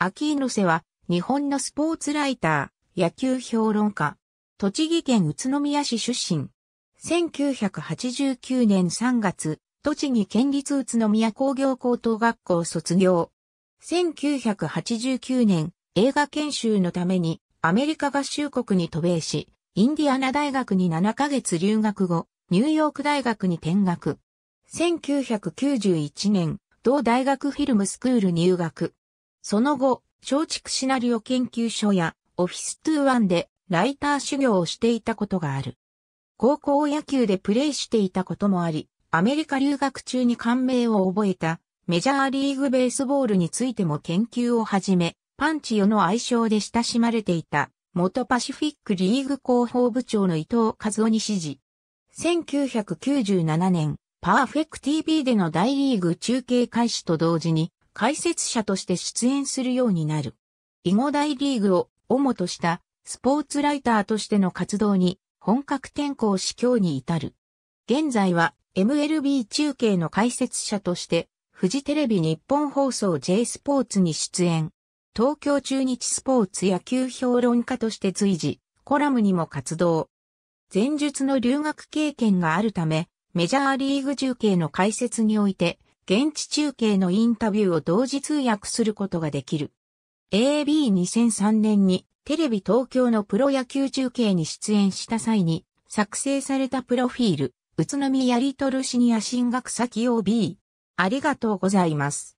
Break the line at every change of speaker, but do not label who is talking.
秋井の瀬は、日本のスポーツライター、野球評論家、
栃木県宇都宮市出身。1989年3月、栃木県立宇都宮工業高等学校卒業。1989年、映画研修のためにアメリカ合衆国に渡米し、インディアナ大学に7ヶ月留学後、ニューヨーク大学に転学。1991年、同大学フィルムスクール入学。その後、松竹シナリオ研究所やオフィストゥーワンでライター修行をしていたことがある。高校野球でプレーしていたこともあり、アメリカ留学中に感銘を覚えたメジャーリーグベースボールについても研究を始め、パンチヨの愛称で親しまれていた元パシフィックリーグ広報部長の伊藤和夫に指示。1997年、パーフェクト TV での大リーグ中継開始と同時に、解説者として出演するようになる。囲碁大リーグを主としたスポーツライターとしての活動に本格転向し今日に至る。現在は MLB 中継の解説者としてフジテレビ日本放送 J スポーツに出演。東京中日スポーツ野球評論家として随時、コラムにも活動。前述の留学経験があるため、メジャーリーグ中継の解説において、現地中継のインタビューを同時通訳することができる。AB2003 年にテレビ東京のプロ野球中継に出演した際に作成されたプロフィール、宇都宮リトルシニア進
学先 OB。ありがとうございます。